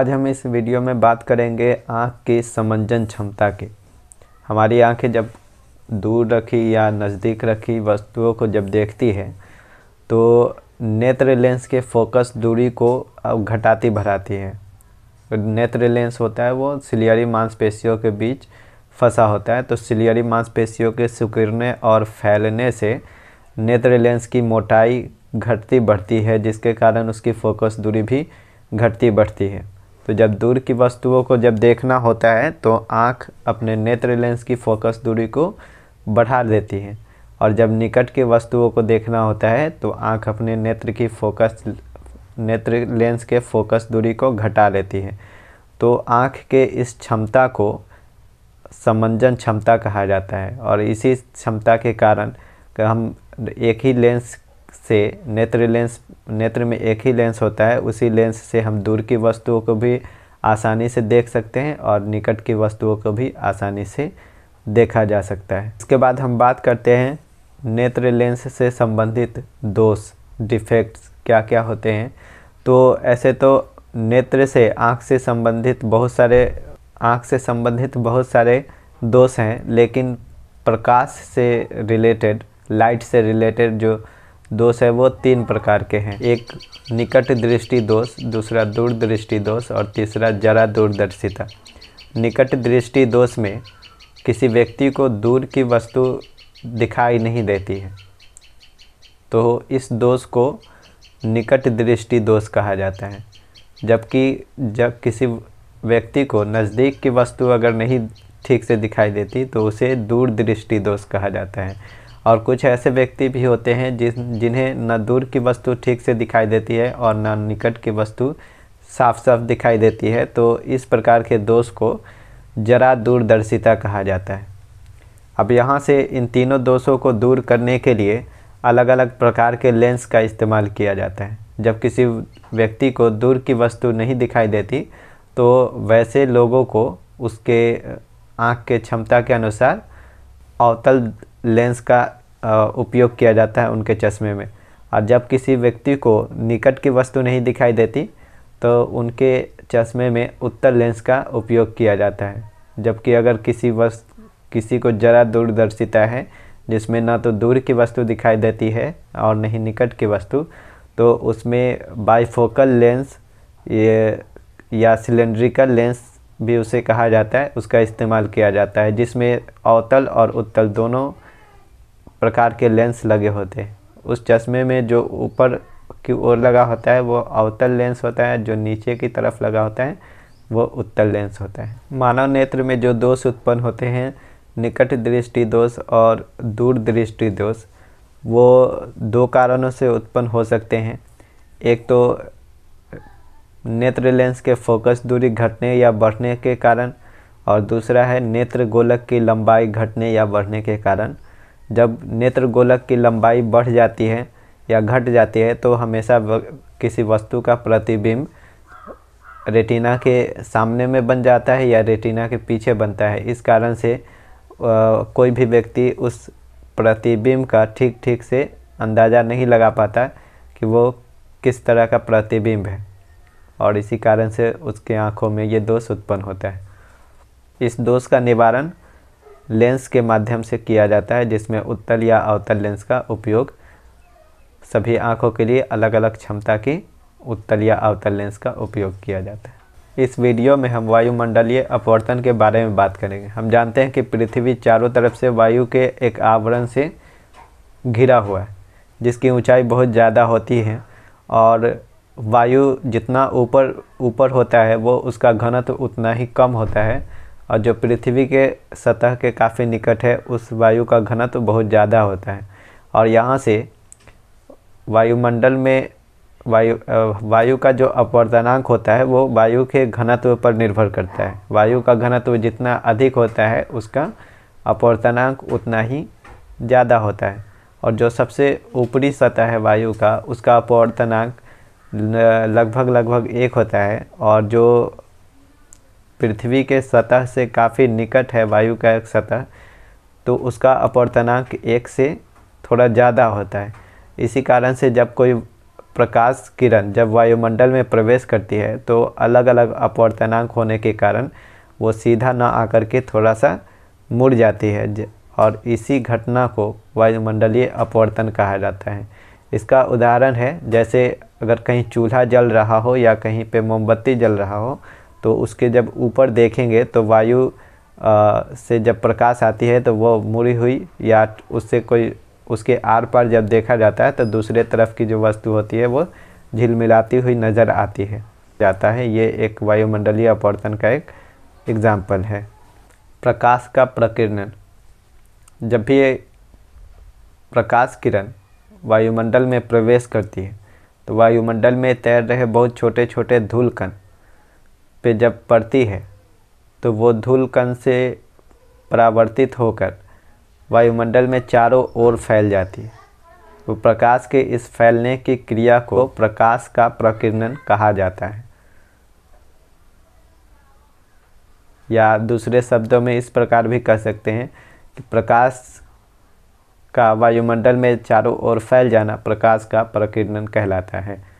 आज हम इस वीडियो में बात करेंगे आँख की समंजन क्षमता की हमारी आँखें जब दूर रखी या नज़दीक रखी वस्तुओं को जब देखती है तो नेत्र लेंस के फोकस दूरी को अब घटाती बढ़ाती है नेत्र लेंस होता है वो सिलियरी मांसपेशियों के बीच फंसा होता है तो सिलियरी मांसपेशियों के सिकुड़ने और फैलने से नेत्र लेंस की मोटाई घटती बढ़ती है जिसके कारण उसकी फोकस दूरी भी घटती बढ़ती है तो जब दूर की वस्तुओं को जब देखना होता है तो आँख अपने नेत्र लेंस की फोकस दूरी को बढ़ा देती है और जब निकट की वस्तुओं को देखना होता है तो आँख अपने नेत्र की फोकस नेत्र लेंस के फोकस दूरी को घटा लेती है तो आँख के इस क्षमता को समंजन क्षमता कहा जाता है और इसी क्षमता के कारण हम एक ही लेंस से नेत्र लेंस नेत्र में एक ही लेंस होता है उसी लेंस से हम दूर की वस्तुओं को भी आसानी से देख सकते हैं और निकट की वस्तुओं को भी आसानी से देखा जा सकता है इसके बाद हम बात करते हैं नेत्र लेंस से संबंधित दोष डिफेक्ट्स क्या क्या होते हैं तो ऐसे तो नेत्र से आँख से संबंधित बहुत सारे आँख से संबंधित बहुत सारे दोष हैं लेकिन प्रकाश से रिलेटेड लाइट से रिलेटेड जो दोष है वो तीन प्रकार के हैं एक निकट दृष्टि दोष दूसरा दूरदृष्टि दोष और तीसरा जरा दूरदर्शिता निकट दृष्टि दोष में किसी व्यक्ति को दूर की वस्तु दिखाई नहीं देती है तो इस दोष को निकट दृष्टि दोष कहा जाता है जबकि जब किसी व्यक्ति को नज़दीक की वस्तु अगर नहीं ठीक से दिखाई देती तो उसे दूर दृष्टि दोष कहा जाता है और कुछ ऐसे व्यक्ति भी होते हैं जिस जिन्हें न दूर की वस्तु ठीक से दिखाई देती है और न निकट की वस्तु साफ साफ दिखाई देती है तो इस प्रकार के दोष को जरा दूरदर्शिता कहा जाता है अब यहाँ से इन तीनों दोषों को दूर करने के लिए अलग अलग प्रकार के लेंस का इस्तेमाल किया जाता है जब किसी व्यक्ति को दूर की वस्तु नहीं दिखाई देती तो वैसे लोगों को उसके आँख के क्षमता के अनुसार अवतल लेंस का उपयोग किया जाता है उनके चश्मे में और जब किसी व्यक्ति को निकट की वस्तु नहीं दिखाई देती तो उनके चश्मे में उत्तर लेंस का उपयोग किया जाता है जबकि अगर किसी वस्तु किसी को ज़रा दूरदर्शिता है जिसमें ना तो दूर की वस्तु दिखाई देती है और नहीं निकट की वस्तु तो उसमें बाईफोकल लेंस ये या सिलेंड्रिकल लेंस भी उसे कहा जाता है उसका इस्तेमाल किया जाता है जिसमें अवतल और उत्तल दोनों प्रकार के लेंस लगे होते हैं उस चश्मे में जो ऊपर की ओर लगा होता है वो अवतल लेंस होता है जो नीचे की तरफ लगा होता है वो उत्तल लेंस होता है मानव नेत्र में जो दोष उत्पन्न होते हैं निकट दृष्टि दोष और दूर दृष्टि दोष वो दो कारणों से उत्पन्न हो सकते हैं एक तो नेत्र लेंस के फोकस दूरी घटने या बढ़ने के कारण और दूसरा है नेत्र गोलक की लंबाई घटने या बढ़ने के कारण जब नेत्र गोलक की लंबाई बढ़ जाती है या घट जाती है तो हमेशा किसी वस्तु का प्रतिबिंब रेटिना के सामने में बन जाता है या रेटिना के पीछे बनता है इस कारण से कोई भी व्यक्ति उस प्रतिबिंब का ठीक ठीक से अंदाज़ा नहीं लगा पाता कि वो किस तरह का प्रतिबिंब है और इसी कारण से उसके आँखों में ये दोष उत्पन्न होता है इस दोष का निवारण लेंस के माध्यम से किया जाता है जिसमें उत्तल या अवतल लेंस का उपयोग सभी आँखों के लिए अलग अलग क्षमता की उत्तल या अवतल लेंस का उपयोग किया जाता है इस वीडियो में हम वायुमंडलीय अपवर्तन के बारे में बात करेंगे हम जानते हैं कि पृथ्वी चारों तरफ से वायु के एक आवरण से घिरा हुआ है जिसकी ऊंचाई बहुत ज़्यादा होती है और वायु जितना ऊपर ऊपर होता है वो उसका घनत्व उतना ही कम होता है और जो पृथ्वी के सतह के काफ़ी निकट है उस वायु का घनत्व तो बहुत ज़्यादा होता है और यहाँ से वायुमंडल में वायु वायु का जो अपवर्तनांक होता है वो वायु के घनत्व पर निर्भर करता है वायु का घनत्व जितना अधिक होता है उसका अपवर्तनांक उतना ही ज़्यादा होता है और जो सबसे ऊपरी सतह है वायु का उसका अपवर्तनांक लगभग लगभग एक होता है और जो पृथ्वी के सतह से काफ़ी निकट है वायु का एक सतह तो उसका अपवर्तनांक एक से थोड़ा ज़्यादा होता है इसी कारण से जब कोई प्रकाश किरण जब वायुमंडल में प्रवेश करती है तो अलग अलग अपवर्तनांक होने के कारण वो सीधा ना आकर के थोड़ा सा मुड़ जाती है और इसी घटना को वायुमंडलीय अपवर्तन कहा जाता है इसका उदाहरण है जैसे अगर कहीं चूल्हा जल रहा हो या कहीं पे मोमबत्ती जल रहा हो तो उसके जब ऊपर देखेंगे तो वायु से जब प्रकाश आती है तो वो मुड़ी हुई या उससे कोई उसके आर पार जब देखा जाता है तो दूसरे तरफ की जो वस्तु होती है वो झिलमिलाती हुई नज़र आती है जाता है ये एक वायुमंडलीय अपवर्तन का एक एग्ज़ाम्पल है प्रकाश का प्रकीर्णन जब भी प्रकाश किरण वायुमंडल में प्रवेश करती है तो वायुमंडल में तैर रहे बहुत छोटे छोटे कण पे जब पड़ती है तो वो धूल कण से परावर्तित होकर वायुमंडल में चारों ओर फैल जाती है वो प्रकाश के इस फैलने की क्रिया को प्रकाश का प्रकीर्णन कहा जाता है या दूसरे शब्दों में इस प्रकार भी कह सकते हैं कि प्रकाश का वायुमंडल में चारों ओर फैल जाना प्रकाश का प्रकीर्णन कहलाता है